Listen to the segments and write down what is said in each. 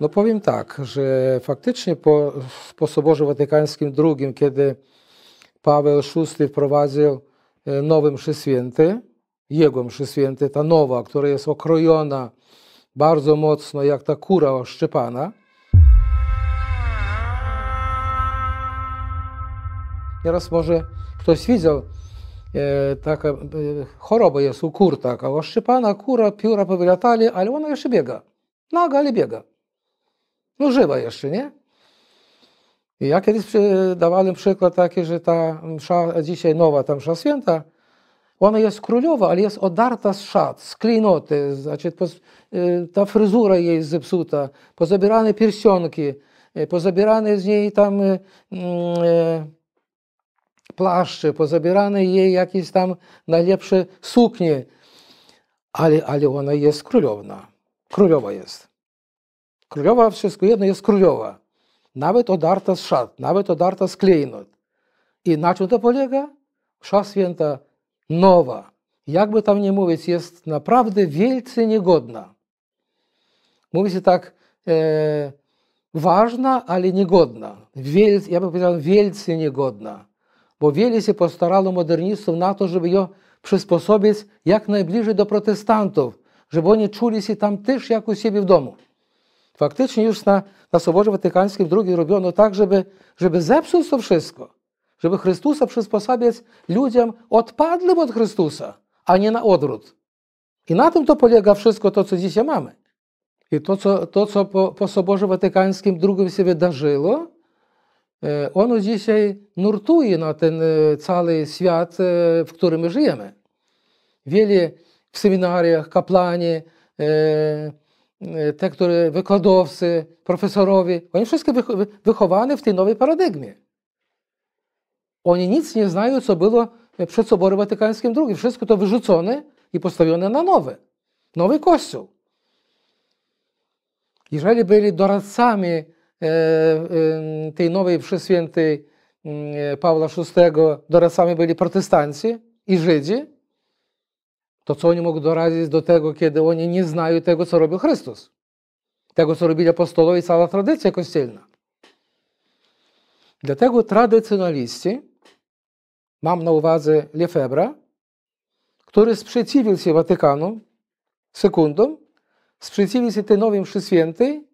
No powiem tak, że faktycznie po, po Soborze Watykańskim II, kiedy Paweł VI wprowadził e, nowy mszy święty, jego mszy święty, ta nowa, która jest okrojona bardzo mocno jak ta kura oszczepana. Teraz może ktoś widział, e, taka e, choroba jest u kur taka, oszczepana kura, pióra powylatali, ale ona jeszcze biega. Naga, ale biega. No żywa jeszcze, nie? I ja kiedyś dawałem przykład taki, że ta msza dzisiaj nowa, ta msza święta, ona jest królowa, ale jest odarta z szat, z klejnoty, znaczy y, ta fryzura jej zepsuta, pozabierane pierścionki, y, pozabierane z niej tam e, y, mm, płaszcze, pozabierane jej jakieś tam najlepsze suknie, ale, ale ona jest królowna, królowa jest. Królowa wszystko jedno jest królowa. Nawet odarta z szat, nawet odarta z klejnot. I na czym to polega? Sza święta nowa. Jakby tam nie mówić, jest naprawdę wielce niegodna. Mówi się tak e, ważna, ale niegodna. Wielc, ja bym powiedział wielce niegodna. Bo wiele się postarało modernistów na to, żeby ją przysposobić jak najbliżej do protestantów, żeby oni czuli się tam też jak u siebie w domu. Faktycznie już na, na Soborze Watykańskim II robiono tak, żeby, żeby zepsuć to wszystko. Żeby Chrystusa przysposabiać ludziom odpadłym od Chrystusa, a nie na odwrót. I na tym to polega wszystko to, co dzisiaj mamy. I to, co, to, co po, po Soborze Watykańskim II się wydarzyło, e, ono dzisiaj nurtuje na ten e, cały świat, e, w którym my żyjemy. Wiele w seminariach kapłani, Y, te, które wykładowcy, profesorowie, oni wszystkie wychowane w tej nowej paradygmie. Oni nic nie znają, co było przed Soborem Watykańskim II. Wszystko to wyrzucone i postawione na nowe. Nowy Kościół. Jeżeli byli doradcami e, e, tej nowej przyświętej mm, e, Pawła VI, doradcami byli protestanci i Żydzi, to co oni mogą doradzić do tego, kiedy oni nie znają tego, co robił Chrystus? Tego, co robili apostolowie, i cała tradycja kościelna. Dlatego tradycjonaliści, mam na uwadze Lefebra, który sprzeciwił się Watykanu, sekundom, sprzeciwił się tej nowej mszy świętej,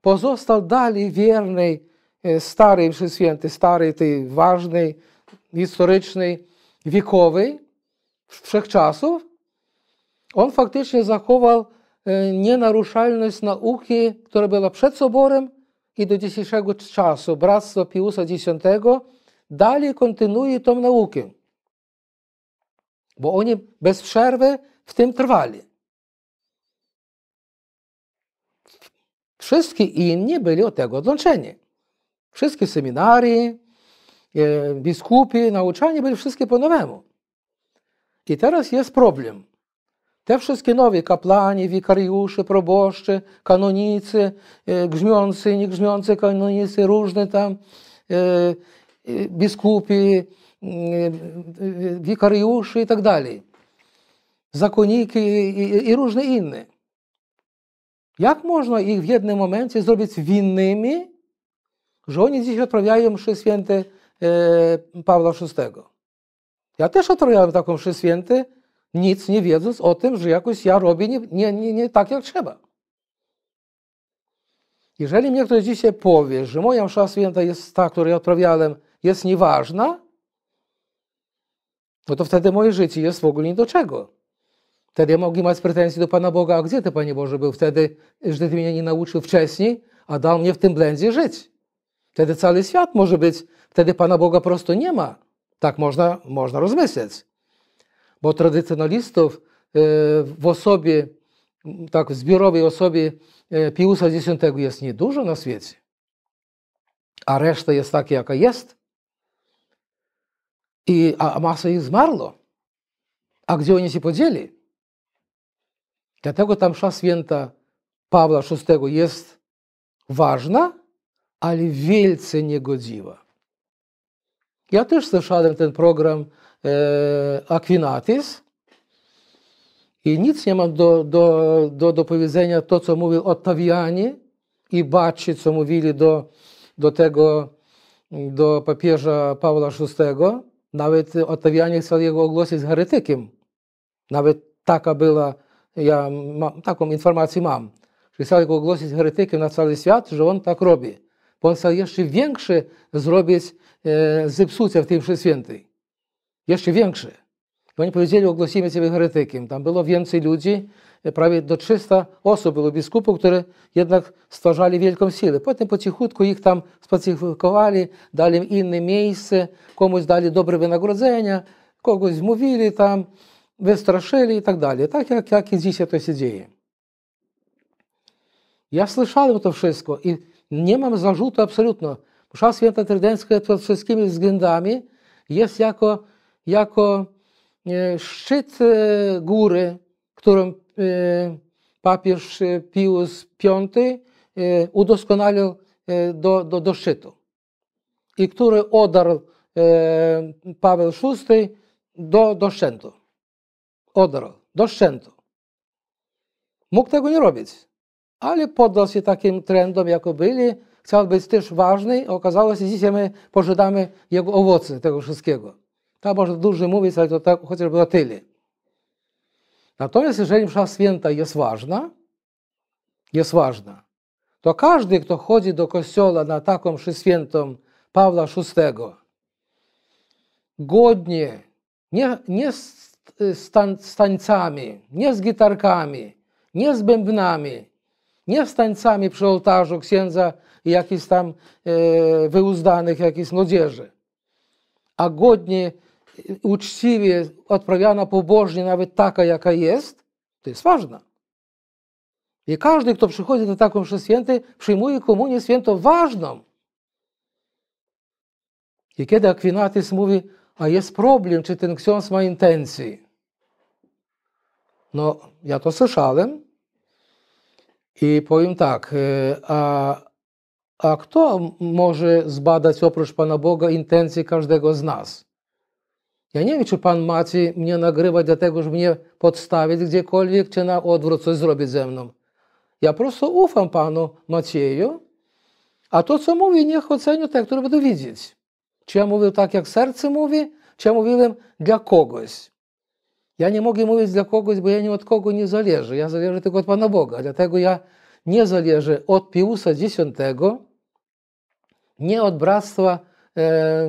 pozostał dalej wierny e, starej mszy świętej, starej tej ważnej, historycznej, wiekowej, wszechczasów, on faktycznie zachował e, nienaruszalność nauki, która była przed soborem i do dzisiejszego czasu. Bractwo Piusa X dalej kontynuuje tą naukę, bo oni bez przerwy w tym trwali. Wszystkie inni byli od tego odłączeni. Wszystkie seminarii, e, biskupi, nauczanie byli wszystkie po nowemu. I teraz jest problem – te wszystkie nowi kaplani, wikariusze, proboszcze, kanonicy, e, grzmiący, niegrzmiący kanonicy, różne tam e, e, biskupi, wikariusze i tak dalej, zakoniki i, różne inne. Jak można ich w jednym momencie zrobić winnymi, że oni dziś odprawiają mszy święte Pawła VI? Ja też odprawiałem taką mszę święte nic nie wiedząc o tym, że jakoś ja robię nie, nie, nie, nie tak, jak trzeba. Jeżeli mnie ktoś dzisiaj powie, że moja msza święta jest ta, którą ja odprawiałem, jest nieważna, no to wtedy moje życie jest w ogóle nie do czego. Wtedy ja mogę mieć pretensje do Pana Boga, a gdzie Ty, Panie Boże, był wtedy, że Ty mnie nie nauczył wcześniej, a dał mnie w tym blendzie żyć. Wtedy cały świat może być, wtedy Pana Boga prosto nie ma. Tak można, można rozmyśleć bo tradycjonalistów e, w osobie, tak, w zbiorowej osobie e, Piusa X jest niedużo na świecie, a reszta jest taka, jaka jest. I, a masa ich zmarło. A gdzie oni się podzieli? Dlatego tam msza święta Pawła VI jest ważna, ale wielce niegodziwa. Ja też słyszałem ten program Аквінатіс. E, i nic nie mam do do do powiedzenia to, co mówił Ottawiani i baczy, co mówili do, do tego, do papieża Pawła VI. Nawet Ottaviani chciał jego ogłosić heretykiem. Nawet taka była, ja mam, taką informację mam, że chciał jego ogłosić heretykiem na cały świat, że on tak robi. Bo on chciał jeszcze większe zrobić e, zepsucia w tym świętej jeszcze większy. Bo oni powiedzieli, ogłosimy Ciebie heretykiem. Tam było więcej ludzi, e, prawie do 300 osób było biskupów, które jednak stwarzali wielką siłę. Potem po cichutku ich tam spacyfikowali, dali im inne miejsce, komuś dali dobre wynagrodzenia, kogoś zmówili tam, wystraszyli i tak dalej. Tak jak, jak i dzisiaj to się dzieje. Ja słyszałem to wszystko i nie mam zarzutu absolutno. Msza Święta Trydencka pod wszystkimi względami jest jako jako e, szczyt e, góry, którą e, papież Pius V udoskonalił do, do, do szczytu i który odarł Paweł VI do, do szczętu. Odarł do szczętu. Mógł tego nie robić, ale poddał się takim trendom, jak byli. Chciał być też ważny. Okazało się, że dzisiaj my pożądamy jego owoce, tego wszystkiego. To może dużo mówić, ale to tak chociażby o tyle. Natomiast jeżeli msza święta jest ważna, jest ważna, to każdy, kto chodzi do kościoła na taką mszę świętą Pawła VI, godnie, nie, nie z, stan, z tańcami, nie z gitarkami, nie z bębnami, nie z tańcami przy ołtarzu księdza i jakichś tam e, wyuzdanych jakiejś młodzieży, a godnie uczciwie odprawiana pobożnie, nawet taka, jaka jest, to jest ważna. I każdy, kto przychodzi na taką mszę święty, przyjmuje komunię święto ważną. I kiedy Akwinatys mówi, a jest problem, czy ten ksiądz ma intencje. No, ja to słyszałem i powiem tak, e, a, a kto może zbadać oprócz Pana Boga intencje każdego z nas? Ja nie wiem, czy Pan Maciej mnie nagrywa dlatego, żeby mnie podstawić gdziekolwiek, czy na odwrót coś zrobić ze mną. Ja po prostu ufam Panu Macieju, a to, co mówi, niech ocenią te, które będą widzieć. Czy ja mówię tak, jak serce mówi, czy ja mówiłem dla kogoś. Ja nie mogę mówić dla kogoś, bo ja nie od kogo nie zależę. Ja zależę tylko od Pana Boga. Dlatego ja nie zależę od Piusa X, nie od bractwa e,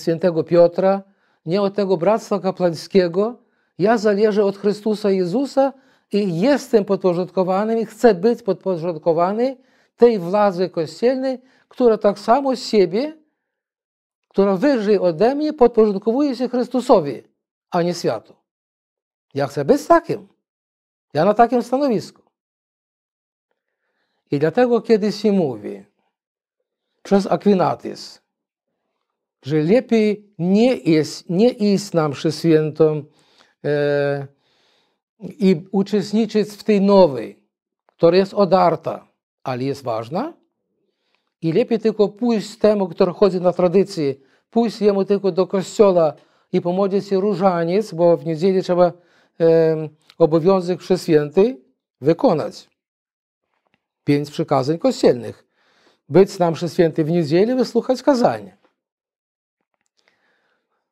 świętego Piotra, nie od tego bractwa kapłańskiego. Ja zależę od Chrystusa Jezusa i jestem podporządkowany i chcę być podporządkowany tej władzy kościelnej, która tak samo siebie, która wyżej ode mnie podporządkowuje się Chrystusowi, a nie światu. Ja chcę być takim. Ja na takim stanowisku. I dlatego kiedy się mówi przez Akwinatis, że lepiej nie, jest, nie iść nam świętom e, i uczestniczyć w tej nowej, która jest odarta, ale jest ważna. I lepiej tylko pójść temu, który chodzi na tradycję, pójść jemu tylko do kościoła i pomodlić się różaniec, bo w niedzielę trzeba e, obowiązek przyświęty wykonać. Pięć przykazań kościelnych. Być nam przyświęty w niedzielę, wysłuchać kazania.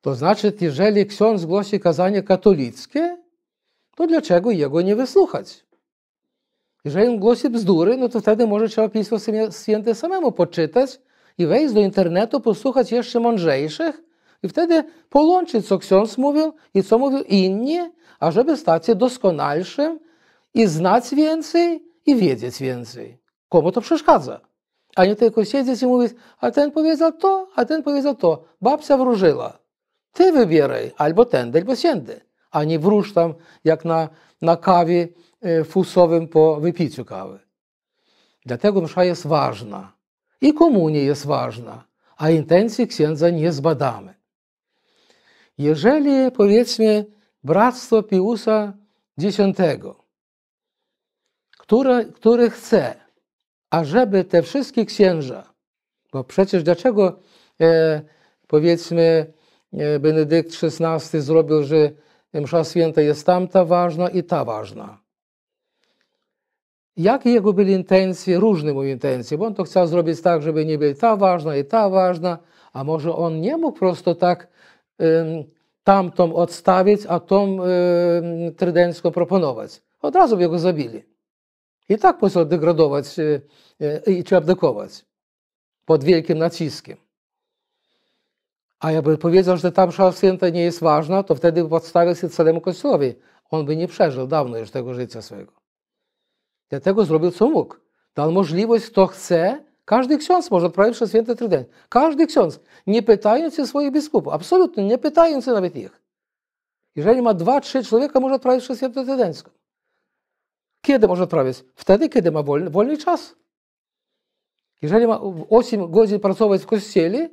To znaczy, jeżeli ksiądz głosi kazanie katolickie, to dlaczego jego nie wysłuchać? Jeżeli on głosi bzdury, no to wtedy może trzeba Pismo Święte samemu poczytać i wejść do internetu, posłuchać jeszcze mądrzejszych i wtedy połączyć, co ksiądz mówił i co mówił inni, ażeby stać się doskonalszym i znać więcej i wiedzieć więcej. Komu to przeszkadza? A nie tylko siedzieć i mówić, a ten powiedział to, a ten powiedział to. Babcia wróżyła. Ty wybieraj albo tędy, albo siędy, a nie wróż tam jak na, na kawie e, fusowym po wypiciu kawy. Dlatego msza jest ważna i komunia jest ważna, a intencji księdza nie zbadamy. Jeżeli, powiedzmy, bractwo Piusa X, które, które chce, ażeby te wszystkie księża, bo przecież dlaczego, e, powiedzmy, E, Benedykt XVI zrobił, że msza święta jest tamta ważna i ta ważna. Jakie jego były intencje, różne mu intencje, bo on to chciał zrobić tak, żeby nie była ta ważna i ta ważna, a może on nie mógł prosto tak y, tamtą odstawić, a tą y, trydencką proponować. Od razu by go zabili. I tak musiał degradować e, e, i y, czy abdykować pod wielkim naciskiem. A jakby powiedział, że ta msza święta nie jest ważna, to wtedy podstawił się Celemu Kościołowi. On by nie przeżył dawno już tego życia swojego. Dlatego zrobił co mógł. Dał możliwość, kto chce, każdy ksiądz może odprawić przez święty trydencję. Każdy ksiądz, nie pytając się swoich biskupów, absolutnie nie pytając się nawet ich. Jeżeli ma dwa, trzy człowieka, może odprawić przez święty trydencję. Kiedy może odprawiać? Wtedy, kiedy ma wolny, wolny czas. Jeżeli ma 8 godzin pracować w kościele,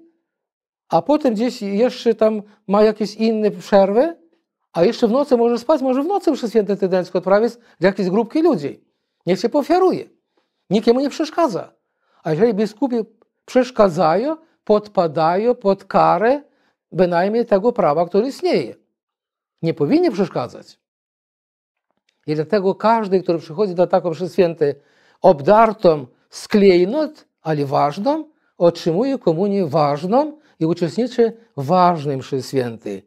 a potem gdzieś jeszcze tam ma jakieś inne przerwy, a jeszcze w nocy może spać, może w nocy przez święte tydeńsko odprawić dla jakiejś grupki ludzi. Niech się ofiaruje. Nikiemu nie przeszkadza. A jeżeli biskupi przeszkadzają, podpadają pod karę bynajmniej tego prawa, które istnieje. Nie powinni przeszkadzać. I dlatego każdy, który przychodzi do taką przez święty obdartą sklejnot, ale ważną, otrzymuje komunię ważną, i uczestniczy w ważnym mszy świętej.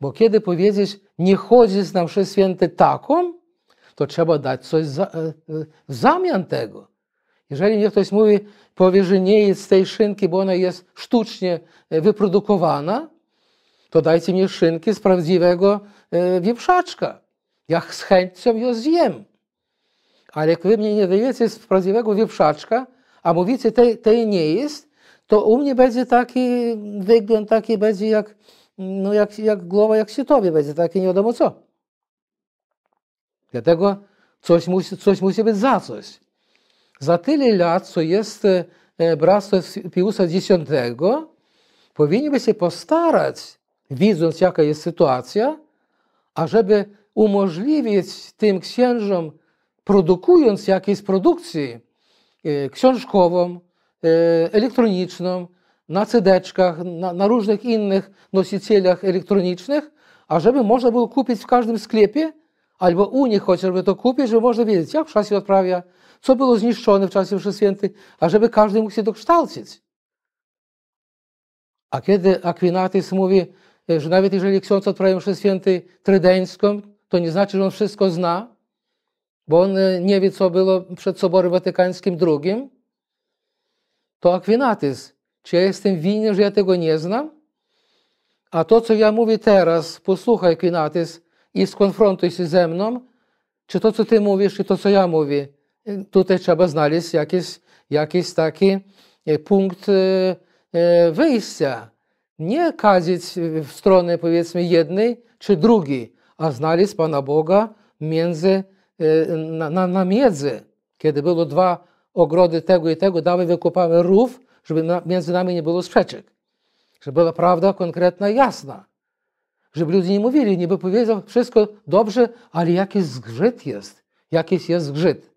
Bo kiedy powiedzieć, nie chodzi na mszy święty taką, to trzeba dać coś za, e, e, w zamian tego. Jeżeli mnie ktoś mówi, powie, że nie jest z tej szynki, bo ona jest sztucznie e, wyprodukowana, to dajcie mi szynki z prawdziwego wieprzaczka. Ja z chęcią ją zjem. Ale jak wy mnie nie dajecie z prawdziwego wieprzaczka, a mówicie, tej, tej nie jest, to u mnie będzie taki wygląd, taki będzie jak, no jak, jak głowa, jak się tobie będzie, takie nie wiadomo co. Dlatego coś musi, coś musi być za coś. Za tyle lat, co jest e, bractwo Piusa X, powinniśmy się postarać, widząc jaka jest sytuacja, ażeby umożliwić tym księżom, produkując jakieś produkcji e, książkową, Y, elektroniczną, na cedeczkach, na, na różnych innych nosicielach elektronicznych, a żeby można było kupić w każdym sklepie, albo u nich chociażby to kupić, żeby można wiedzieć, jak w czasie odprawia, co było zniszczone w czasie mszy świętej, a żeby każdy mógł się dokształcić. A kiedy Akwinatis mówi, y, że nawet jeżeli ksiądz odprawia mszę świętej trydeńską, to nie znaczy, że on wszystko zna, bo on y, nie wie, co było przed Soborem Watykańskim II, to akwinatyzm. Czy ja jestem winien, że ja tego nie znam? A to, co ja mówię teraz, posłuchaj, akwinatyzm, i skonfrontuj się ze mną, czy to, co ty mówisz, czy to, co ja mówię. Tutaj trzeba znaleźć jakiś, jakiś taki e, punkt e, e, wyjścia. Nie kazić w stronę, powiedzmy, jednej czy drugiej, a znaleźć Pana Boga między, na, na, na między, kiedy było dwa ogrody tego i tego, dawaj wykopamy rów, żeby między nami nie było sprzeczek. Żeby była prawda konkretna i jasna. Żeby ludzie nie mówili, niby powiedzą wszystko dobrze, ale jakiś zgrzyt jest. Jakiś jest zgrzyt.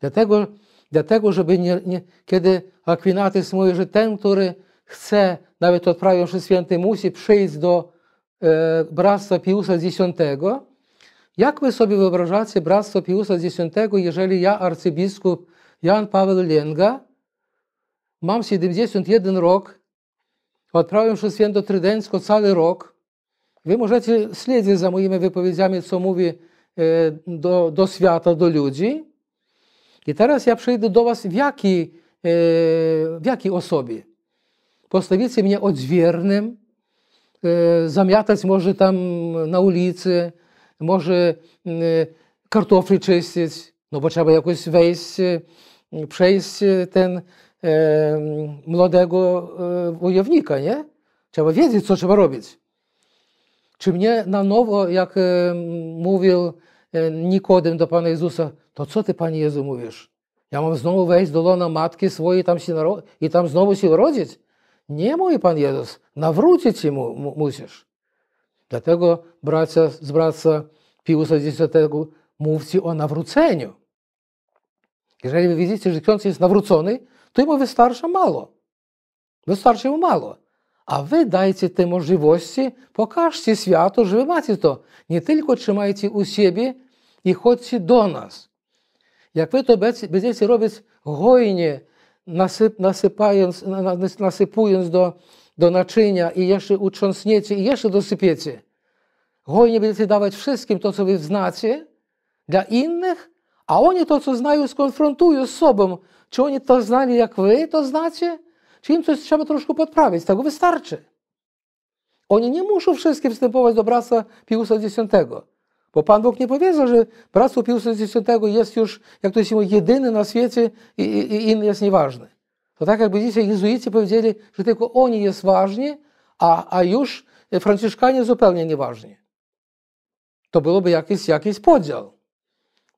Dlatego, dlatego żeby nie, nie kiedy Akwinatys mówi, że ten, który chce, nawet odprawią się święty, musi przyjść do e, Bractwa Piusa X, jak wy sobie wyobrażacie Bractwo Piusa X, jeżeli ja, arcybiskup Jan Paweł Lienga. Mam 71 rok. Odprawiam święto trydencko cały rok. Wy możecie śledzić za moimi wypowiedziami, co mówię e, do, do świata, do ludzi. I teraz ja przyjdę do was w jakiej, e, w jakiej osobie? Postawicie mnie odźwiernym, e, zamiatać może tam na ulicy, może mm, kartofli czyścić, no bo trzeba jakoś wejść przez e, ten e, młodego e, wojownika, nie? Trzeba wiedzieć, co trzeba robić. Czy mnie na nowo, jak e, mówił e, Nikodem do Pana Jezusa, to co Ty, Panie Jezu, mówisz? Ja mam znowu wejść do lona matki swojej tam się i tam znowu się urodzić? Nie, mój Pan Jezus, nawrócić się mu, mu, musisz. Dlatego bracia, z braca Piusa X mówcie o nawróceniu. Jeżeli wy widzicie, że ksiądz jest nawrócony, to mu wystarcza mało. Wystarczy mu mało. A wy dajcie te możliwości, pokażcie światu, że wy macie to. Nie tylko trzymajcie u siebie i chodźcie do nas. Jak wy to będziecie robić hojnie, nasyp, nasypając, nasypując do, do naczynia i jeszcze utrząsniecie i jeszcze dosypiecie, hojnie będziecie dawać wszystkim to, co wy znacie, dla innych, a oni to, co znają, skonfrontują z sobą. Czy oni to znali, jak wy to znacie? Czy im coś trzeba troszkę podprawić? Tego wystarczy. Oni nie muszą wszystkie wstępować do brasa Piusa X, bo Pan Bóg nie powiedział, że bractwo Piusa X jest już, jak to się mówi, jedyny na świecie i, i, i inny jest nieważny. To tak jakby dzisiaj jezuici powiedzieli, że tylko oni jest ważni, a, a już franciszkanie zupełnie nieważni. To byłoby jakiś, jakiś podział.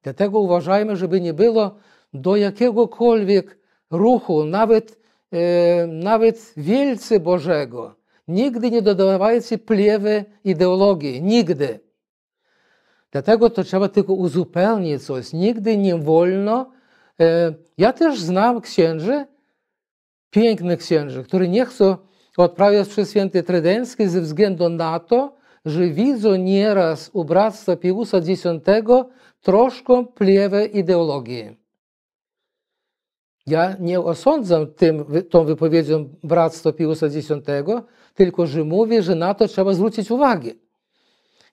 Dlatego uważajmy, żeby nie było do jakiegokolwiek ruchu, nawet, e, nawet wielcy Bożego. Nigdy nie dodawajcie plewy ideologii, nigdy. Dlatego to trzeba tylko uzupełnić coś. Nigdy nie wolno. E, ja też znam księży, pięknych księży, którzy nie chcą odprawiać przez święty Trydencki ze względu na to, że widzą nieraz u Bractwa Piusa X troszkę plewe ideologii. Ja nie osądzam tym, tą wypowiedzią Bractwa Piusa X, tylko że mówię, że na to trzeba zwrócić uwagę.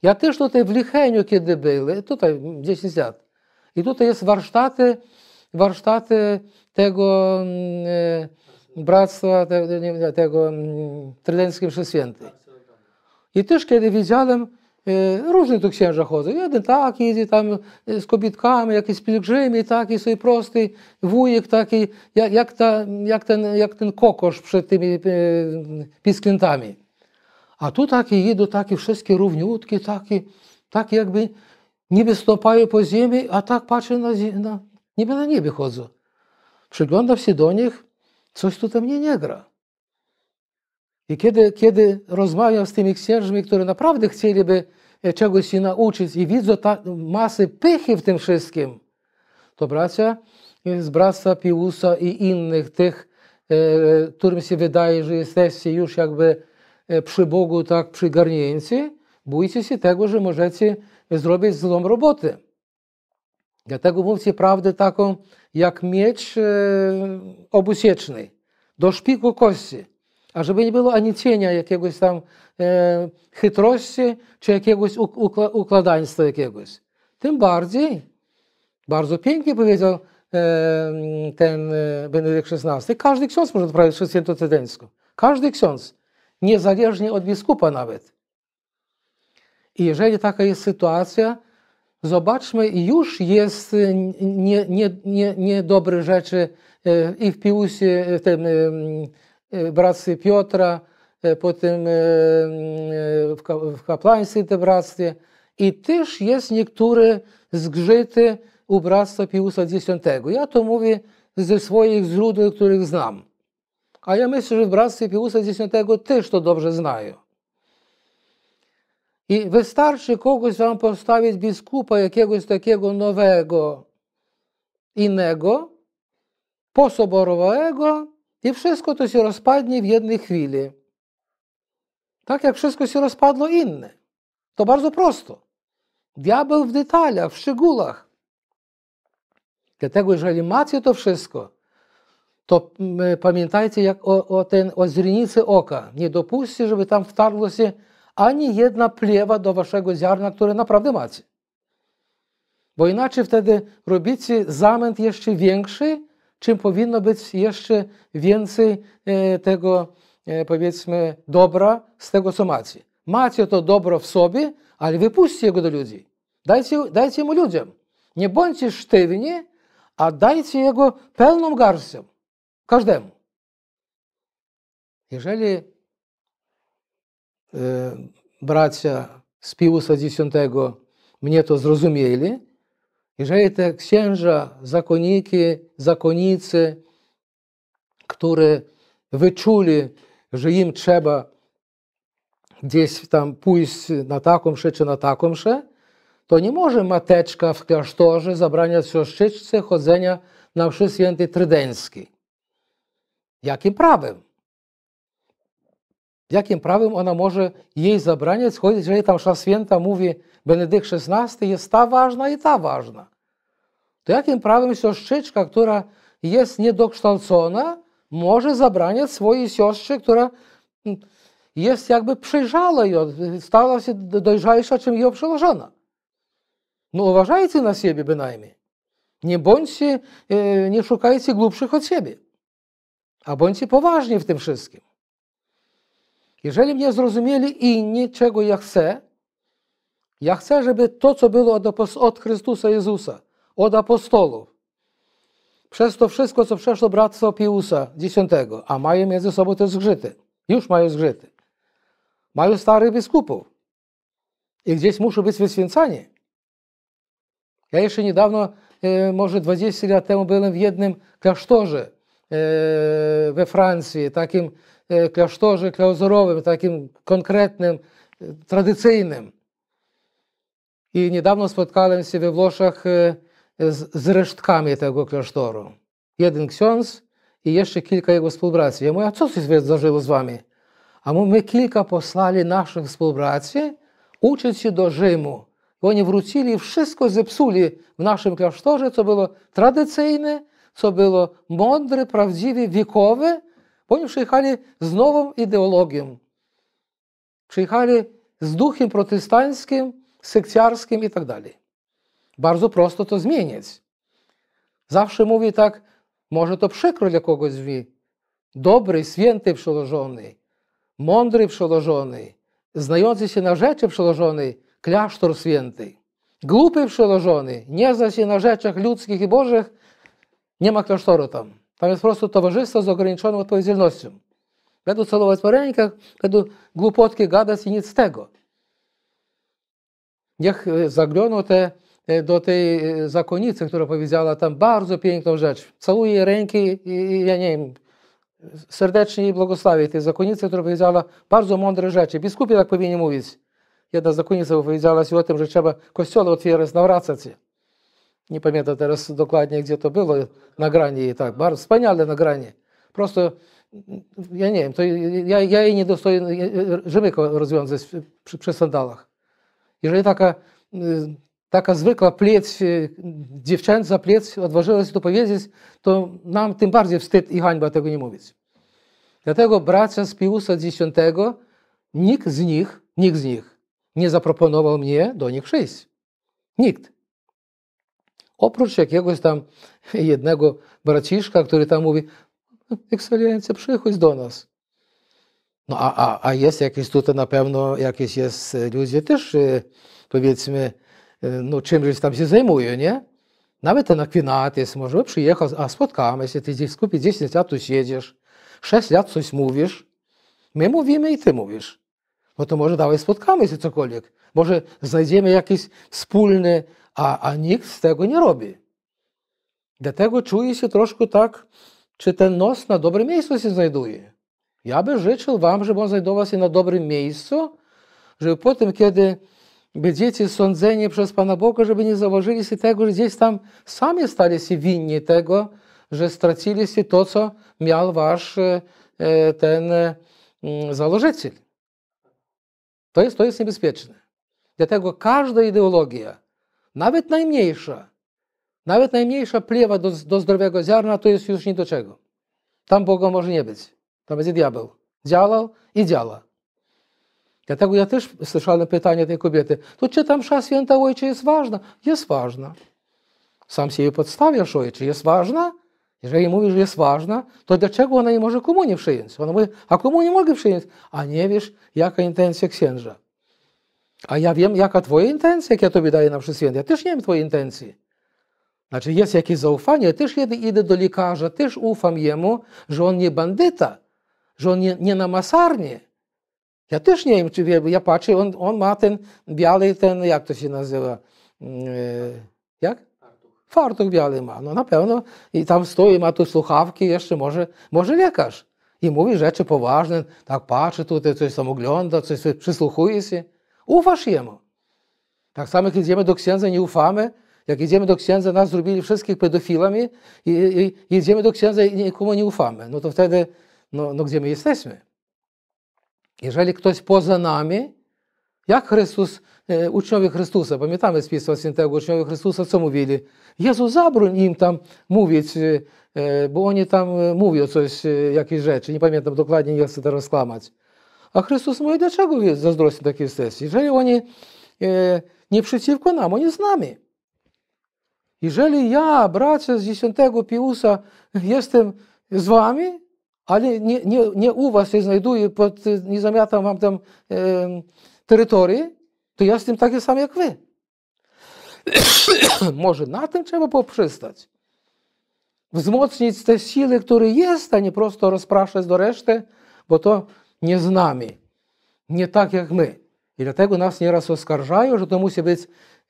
Ja też tutaj w Licheniu, kiedy byli, tutaj 10 lat, i tutaj jest warsztaty, warsztaty tego mm, e, bractwa, tego, tego mm, Trydenckim I też kiedy widziałem, Y, Różni tu księża chodzą. Jeden tak jedzie tam y, z kobitkami, jakiś pielgrzymi taki sobie prosty, wujek taki, jak, jak, ta, jak, ten, jak ten kokosz przed tymi y, pisklętami. A tu takie jedą, takie wszystkie równiutkie, takie, takie jakby niby stąpają po ziemi, a tak patrzę na, na niby na niebie chodzą. Przyglądam się do nich, coś tu tam mnie nie gra. I kiedy, kiedy rozmawiam z tymi księżmi, którzy naprawdę chcieliby e, czegoś się nauczyć i widzą ta, masę pychy w tym wszystkim, to bracia e, z Brasa Piusa i innych tych, e, którym się wydaje, że jesteście już jakby przy Bogu tak przygarnięci, bójcie się tego, że możecie zrobić złą robotę. Dlatego mówcie prawdę taką, jak miecz obusieczny, do szpiku kości a żeby nie było ani cienia jakiegoś tam e, chytrości czy jakiegoś ukla układaństwa jakiegoś. Tym bardziej, bardzo pięknie powiedział e, ten e, Benedykt XVI, każdy ksiądz może odprawić chrzcienko cedeńską. Każdy ksiądz, niezależnie od biskupa nawet. I jeżeli taka jest sytuacja, zobaczmy, już jest niedobre nie, nie, nie, rzeczy e, i w Piusie, w tym e, E, bratstwie Piotra, e, potem e, w kapłaństwie te bractwie. I też jest niektóre zgrzyty u bractwa Piusa X. Ja to mówię ze swoich źródeł, których znam. A ja myślę, że w bractwie Piusa X też to dobrze znają. I wystarczy kogoś wam postawić biskupa jakiegoś takiego nowego, innego, posoborowego, i wszystko to się rozpadnie w jednej chwili. Tak jak wszystko się rozpadło inne. To bardzo prosto. Diabeł w detalach, w szczegółach. Dlatego, jeżeli macie to wszystko, to mm, e, pamiętajcie jak o, o, ten, o źrenicy oka. Nie dopuśćcie, żeby tam wtarło się ani jedna plewa do waszego ziarna, które naprawdę macie. Bo inaczej wtedy robicie zamęt jeszcze większy czym powinno być jeszcze więcej e, tego, e, powiedzmy, dobra z tego, co macie. Macie to dobro w sobie, ale wypuśćcie go do ludzi. Dajcie, dajcie mu ludziom. Nie bądźcie sztywni, a dajcie jego pełną garścią. Każdemu. Jeżeli e, bracia z Piusa X mnie to zrozumieli, jeżeli te księża, zakoniki, zakonnicy, którzy wyczuli, że im trzeba gdzieś tam pójść na taką czy na taką to nie może mateczka w klasztorze zabraniać siostrzyczce chodzenia na wszyscy świętej trydenckiej. Jakim prawem? Jakim prawem ona może jej zabraniać, choć jeżeli tam szaf święta mówi Benedykt XVI jest ta ważna i ta ważna? To jakim prawem siostrzyczka, która jest niedokształcona, może zabraniać swojej siostrze, która jest jakby przyjrzała i stała się dojrzalsza, czym jej przełożona? No uważajcie na siebie bynajmniej. Nie bądźcie, e, nie szukajcie głupszych od siebie. A bądźcie poważni w tym wszystkim. Jeżeli mnie zrozumieli inni, czego ja chcę, ja chcę, żeby to, co było od, od Chrystusa Jezusa, od apostołów, przez to wszystko, co przeszło bractwo Piusa X, a mają między sobą te zgrzyty, już mają zgrzyty, mają starych biskupów i gdzieś muszą być wyświęcani. Ja jeszcze niedawno, e, może 20 lat temu, byłem w jednym klasztorze e, we Francji, takim Е, кляштожи, кляузоровым, таким конкретным, е, традиційним. І недавно споткалися в Лошах е, з рештками того кляштору. Один ксьонс і є ще кілька його співпраців. Я маю, а що це зажило з вами? А ми кілька послали наших співпраці, учиться до Жиму. Вони вручили і все зепсули в нашому кляшторі. Це було традиційне, це було мудре, правдиве, вікове, Oni przyjechali z nową ideologią. Przyjechali z duchem protestanckim, sekciarskim i tak dalej. Bardzo prosto to zmienić. Zawsze mówię tak, może to przykro dla kogoś drzwi. Dobry, święty przełożony, mądry przełożony, znający się na rzeczy przełożony, klasztor święty. Głupy przełożony, nie zna na rzeczach ludzkich i bożych, nie ma klasztoru tam. Там jest po prostu towarzystwo z ograniczoną odpowiedzialnością. Będą celować po rękach, będą głupotki gadać i nic z tego. Niech zaglądą te, do tej zakonicy, która powiedziała tam bardzo piękną rzecz. Całuję jej ręki i ja nie wiem, serdecznie jej błogosławię. Tej zakonicy, która powiedziała bardzo mądre rzeczy. Biskupie tak powinni mówić. Jedna zakonica powiedziała o tym, że trzeba kościoły otwierać, nawracać się. nie pamiętam teraz dokładnie, gdzie to było, nagranie i tak, bardzo wspaniale nagranie. Prosto, ja nie wiem, to ja, ja jej nie dostoję, Rzymyko rozwiązać przy, przy sandalach. Jeżeli taka, y, taka zwykła plec, y, dziewczęca plec odważyła się to powiedzieć, to nam tym bardziej wstyd i hańba tego nie mówić. Dlatego bracia z Piusa X, nikt z nich, nikt z nich nie zaproponował mnie do nich przyjść. Nikt. Oprócz jakiegoś tam jednego braciszka, który tam mówi, ekscelencja, przychodź do nas. No a, a, a jest jakieś tutaj na pewno, jakieś jest e, ludzie też, e, powiedzmy, e, no czymś tam się zajmują, nie? Nawet ten akwinat jest, może przyjechał, a spotkamy się, ty gdzieś skupie 10 lat tu siedzisz, 6 lat coś mówisz, my mówimy i ty mówisz. No to może dawaj spotkamy się cokolwiek. Może znajdziemy jakiś wspólny a, a nikt z tego nie robi. Dlatego czuję się troszkę tak, czy ten nos na dobrym miejscu się znajduje. Ja bym życzył Wam, żeby on znajdował się na dobrym miejscu, żeby potem, kiedy będziecie sądzeni przez Pana Boga, żeby nie zauważyli się tego, że gdzieś tam sami stali się winni tego, że stracili się to, co miał Wasz ten założyciel. To jest, to jest niebezpieczne. Dlatego każda ideologia, nawet najmniejsza, nawet najmniejsza pliewa do, do zdrowego ziarna to jest już nie do czego. Tam Boga może nie być. Tam będzie diabeł. Działał i działa. Dlatego ja też słyszałem pytanie tej kobiety, to czy ta msza święta ojcze jest ważna? Jest ważna. Sam się jej podstawiasz ojcze, jest ważna? Jeżeli mówisz, że jest ważna, to dlaczego ona nie może komunii przyjąć? Ona mówi, a komu nie mogę przyjąć? A nie wiesz, jaka intencja księdza. A ja wiem, jaka Twoja intencja, jak ja Tobie daję na Ja też nie wiem Twojej intencji. Znaczy, jest jakieś zaufanie. Też jedę, idę do lekarza, też ufam jemu, że on nie bandyta, że on nie, nie na masarnie. Ja też nie wiem, czy wie, ja patrzę, on, on ma ten biały, ten, jak to się nazywa, mm, e, jak? Fartuch biały ma, no na pewno. I tam stoi, ma tu słuchawki, jeszcze może, może lekarz. I mówi rzeczy poważne, tak patrzy tutaj, coś tam ogląda, coś przysłuchuje się. Ufasz Jemu. Tak samo jak idziemy do księdza, nie ufamy. Jak idziemy do księdza, nas zrobili wszystkich pedofilami i, i, i idziemy do księdza i nikomu nie ufamy. No to wtedy, no, no gdzie my jesteśmy? Jeżeli ktoś poza nami, jak Chrystus, e, uczniowie Chrystusa, pamiętamy z Pisma Świętego, uczniowie Chrystusa, co mówili? Jezu, zabroń im tam mówić, e, bo oni tam e, mówią coś, e, jakieś rzeczy. Nie pamiętam dokładnie, nie chcę teraz kłamać. A Chrystus mówi, dlaczego jest zazdrości takiej sesji? Jeżeli oni e, nie przeciwko nam, oni z nami. Jeżeli ja, bracie z 10 Piusa, jestem z wami, ale nie, nie, nie u was się znajduję, pod, nie zamiatam wam tam e, terytorii, to ja jestem taki sam jak wy. Może na tym trzeba poprzestać, Wzmocnić te siły, które jest, a nie prosto rozpraszać do reszty, bo to nie z nami, nie tak jak my. I dlatego nas nieraz oskarżają, że to musi być,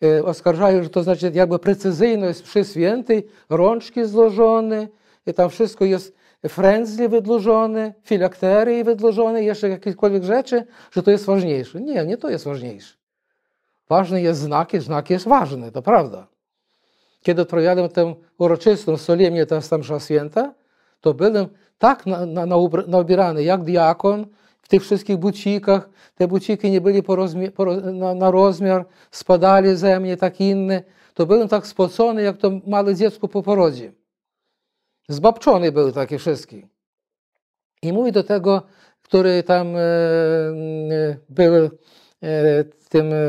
e, oskarżają, że to znaczy jakby precyzyjność przy świętej, rączki złożone, i e, tam wszystko jest e, frędzli wydłużone, filakterii wydłużone, jeszcze jakiekolwiek rzeczy, że to jest ważniejsze. Nie, nie to jest ważniejsze. Ważny jest znak i znak jest ważny, to prawda. Kiedy odpowiadam tę uroczystą solemnię samą święta, to byłem tak na, na, na, naubierany jak diakon, tych wszystkich bucikach. Te buciki nie byli rozmi- na, na, rozmiar, spadali ze mnie, tak inne, To byłem tak spocony, jak to małe dziecko po porodzie. Zbabczony były takie wszystkie. I mówi do tego, który tam e, e był e, tym e,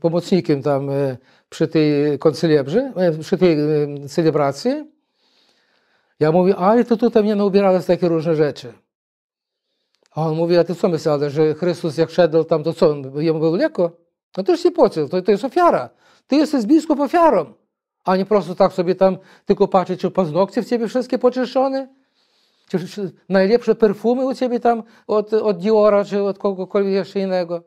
pomocnikiem tam e, przy tej koncyliebrze, e, przy tej celebracji. Ja mówię, ale to tutaj mnie naubierali z takie różne rzeczy. A on mówi, a ty co myślałeś, że Chrystus jak szedł tam, to co, jemu było lekko? No to już się pocił, to, to jest ofiara. Ty jesteś blisko ofiarą, a nie prosto tak sobie tam tylko patrzeć, czy paznokcie w ciebie wszystkie poczyszczone, czy, czy najlepsze perfumy u ciebie tam od, od Diora, czy od kogokolwiek jeszcze innego.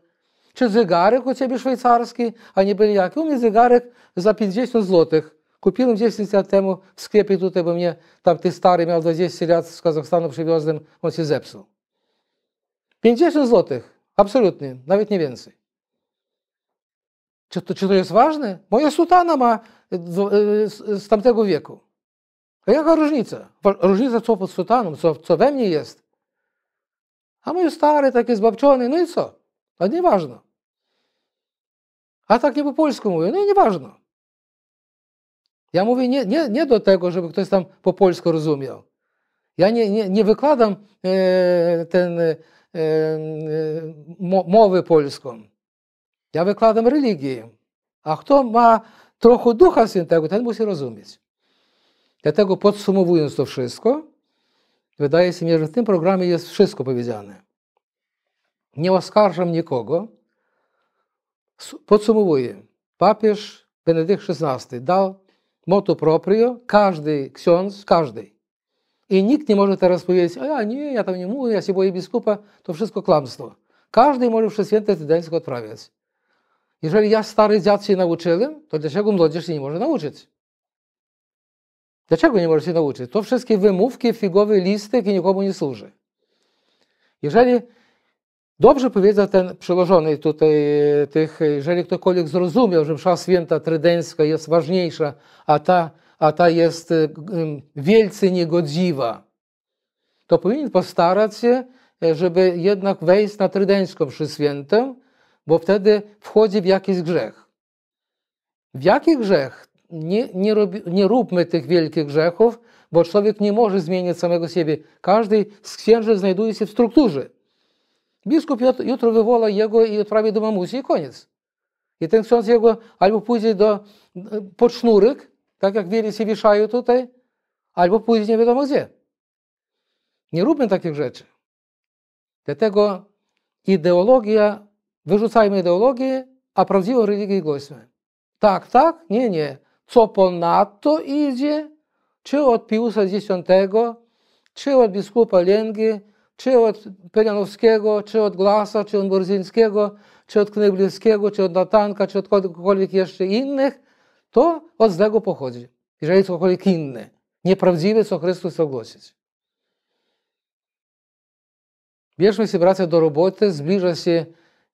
Czy zegarek u ciebie szwajcarski, a nie byli jaki. U mnie zegarek za 50 złotych. Kupiłem 10 lat temu w sklepie tutaj, bo mnie tam ty stary miał 20 lat z Kazachstanu przywiozłem, on się zepsuł. 50 zł. Absolutnie. Nawet nie więcej. Czy to, czy to jest ważne? Moja sutana ma e, e, z tamtego wieku. A jaka różnica? Różnica co pod sutaną, co, co we mnie jest. A mój stary, taki zbabczony, no i co? To nieważne. A tak nie po polsku mówię, no i nieważne. Ja mówię nie, nie, nie do tego, żeby ktoś tam po polsku rozumiał. Ja nie, nie, nie wykładam e, ten mowę polską. Ja wykładam religię. A kto ma trochę ducha świętego, ten musi rozumieć. Dlatego podsumowując to wszystko, wydaje się mi, że w tym programie jest wszystko powiedziane. Nie oskarżam nikogo. Podsumowuję. Papież Benedykt XVI dał motu proprio każdy ksiądz, każdy i nikt nie może teraz powiedzieć, a ja nie, ja tam nie mówię, ja się boję biskupa, to wszystko kłamstwo. Każdy może przez święte tydeńsko odprawiać. Jeżeli ja, stary dziad, się nauczyłem, to dlaczego młodzież się nie może nauczyć? Dlaczego nie może się nauczyć? To wszystkie wymówki, figowy listek i nikomu nie służy. Jeżeli dobrze powiedział ten przyłożony tutaj e, tych, e, jeżeli ktokolwiek zrozumiał, że msza święta trydeńska jest ważniejsza, a ta a ta jest y, wielce niegodziwa, to powinien postarać się, e, żeby jednak wejść na trydencką przyświętę, bo wtedy wchodzi w jakiś grzech. W jaki grzech? Nie, nie, robi, nie róbmy tych wielkich grzechów, bo człowiek nie może zmieniać samego siebie. Każdy z księży znajduje się w strukturze. Biskup jutro wywoła jego i odprawi do mamusi i koniec. I ten ksiądz jego albo pójdzie do, y, pod sznurek, tak jak wielcy wieszają tutaj, albo później nie wiadomo gdzie. Nie róbmy takich rzeczy. Dlatego ideologia, wyrzucajmy ideologię, a prawdziwą religię głośmy. Tak, tak, nie, nie. Co ponadto idzie, czy od Piusa X, czy od biskupa Lengi, czy od Perianowskiego, czy od Glasa, czy od Borzyńskiego, czy od Knyblinskiego, czy od Natanka, czy od kogokolwiek jeszcze innych, to od złego pochodzi, jeżeli cokolwiek inne, nieprawdziwe, co Chrystus ogłosić. Bierzmy się, bracia, do roboty, zbliża się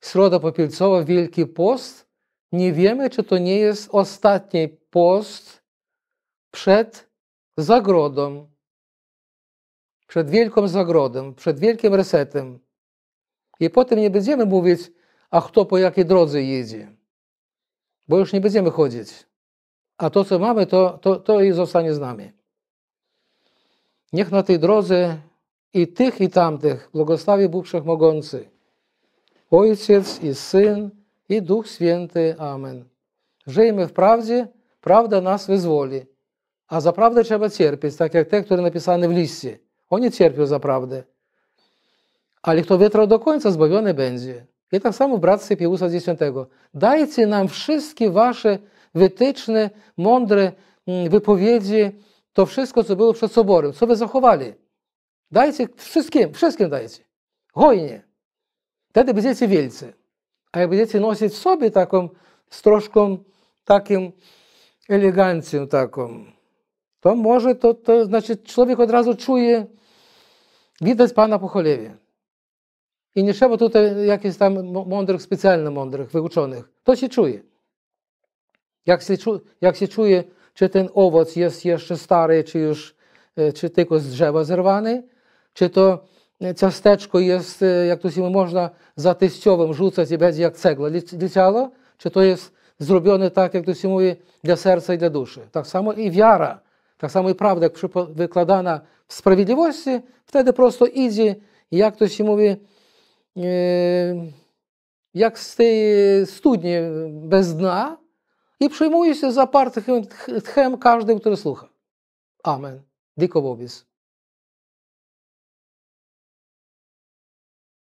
Środa Popielcowa, Wielki Post. Nie wiemy, czy to nie jest ostatni post przed zagrodą, przed wielką zagrodą, przed wielkim resetem. I potem nie będziemy mówić, a kto po jakiej drodze jedzie, bo już nie będziemy chodzić a to, co mamy, to, to, to i zostanie z nami. Niech na tej drodze i tych, i tamtych błogosławi Bóg Wszechmogący, Ojciec i Syn i Duch Święty. Amen. Żyjmy w prawdzie, prawda nas wyzwoli. A za prawdę trzeba cierpieć, tak jak te, które napisane w liście. Oni cierpią za prawdę. Ale kto wytrwał do końca, zbawiony będzie. I tak samo w Bractwie Piusa X. Dajcie nam wszystkie wasze wytyczne, mądre mm, wypowiedzi, to wszystko, co było przed soborem, co wy zachowali. Dajcie wszystkim, wszystkim dajcie. Hojnie. Wtedy będziecie wielcy. A jak będziecie nosić sobie taką troszkę takim elegancją taką, to może to, to znaczy człowiek od razu czuje, widać Pana po cholewie. I nie trzeba tutaj jakichś tam mądrych, specjalnie mądrych, wyuczonych. To się czuje. Jak się, jak się czuje, czy ten owoc jest jeszcze stary, czy już czy tylko z drzewa zerwany, czy to ciasteczko jest, jak to się można za teściowym rzucać i będzie jak cegła leciała, czy to jest zrobione tak, jak to się mówi, dla serca i dla duszy. Tak samo i wiara, tak samo i prawda, jak wykładana w sprawiedliwości, wtedy prosto idzie, jak to się mówi, jak z tej studni bez dna, і приймуюся за пар тхем кожним, хто слухав. Амен. Діко вобіс.